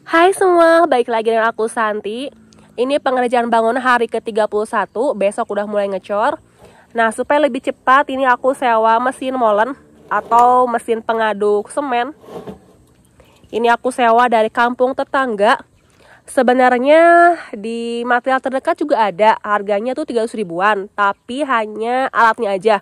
Hai semua, baik lagi dengan aku Santi Ini pengerjaan bangun hari ke-31, besok udah mulai ngecor Nah, supaya lebih cepat, ini aku sewa mesin molen atau mesin pengaduk semen Ini aku sewa dari kampung tetangga Sebenarnya di material terdekat juga ada, harganya tuh 300 ribuan, tapi hanya alatnya aja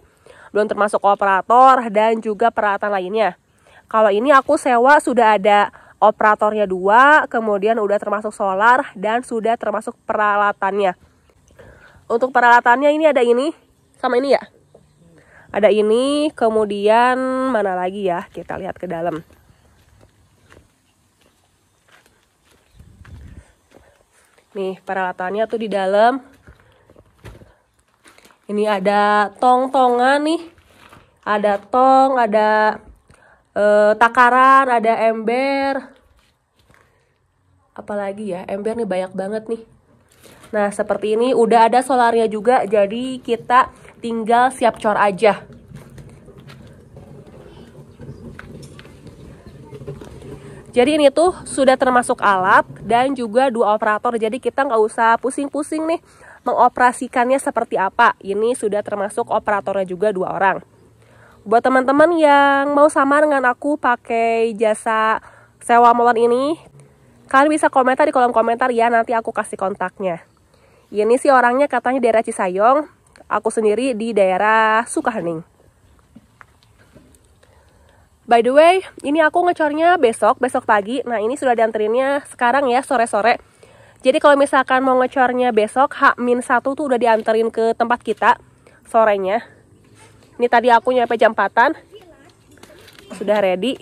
belum termasuk operator dan juga peralatan lainnya. Kalau ini aku sewa sudah ada operatornya dua, kemudian udah termasuk solar dan sudah termasuk peralatannya. Untuk peralatannya ini ada ini sama ini ya. Ada ini, kemudian mana lagi ya? Kita lihat ke dalam. Nih, peralatannya tuh di dalam. Ini ada tong-tongan nih. Ada tong, ada eh, takaran ada ember apalagi ya ember nih banyak banget nih nah seperti ini udah ada solarnya juga jadi kita tinggal siap cor aja Jadi ini tuh sudah termasuk alat dan juga dua operator. Jadi kita nggak usah pusing-pusing nih mengoperasikannya seperti apa. Ini sudah termasuk operatornya juga dua orang buat teman-teman yang mau sama dengan aku pakai jasa sewa molen ini kalian bisa komentar di kolom komentar ya nanti aku kasih kontaknya ini sih orangnya katanya daerah Cisayong aku sendiri di daerah Sukahening By the way, ini aku ngecornya besok, besok pagi. Nah, ini sudah dianterinnya sekarang ya, sore-sore. Jadi kalau misalkan mau ngecornya besok, H-1 tuh udah dianterin ke tempat kita sorenya ini tadi aku nyampe jam 4 sudah ready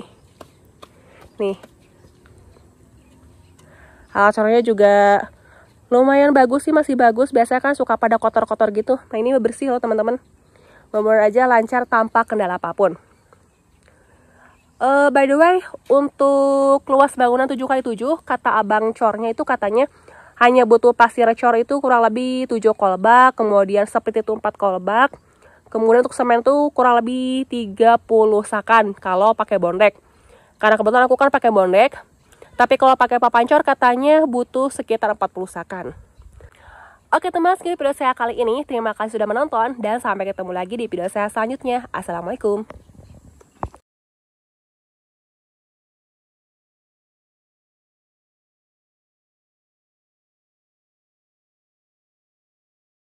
nih alat juga lumayan bagus sih masih bagus biasanya kan suka pada kotor-kotor gitu nah ini bersih loh teman-teman Nomor aja lancar tanpa kendala apapun uh, by the way untuk luas bangunan 7x7 kata abang cornya itu katanya hanya butuh pasir cor itu kurang lebih 7 kolbak kemudian seperti itu 4 kolbak Kemudian untuk semen tuh kurang lebih 30 sakan kalau pakai bondek. Karena kebetulan aku kan pakai bondek, tapi kalau pakai papancor katanya butuh sekitar 40 sakan. Oke teman, sekian video saya kali ini. Terima kasih sudah menonton dan sampai ketemu lagi di video saya selanjutnya. Assalamualaikum.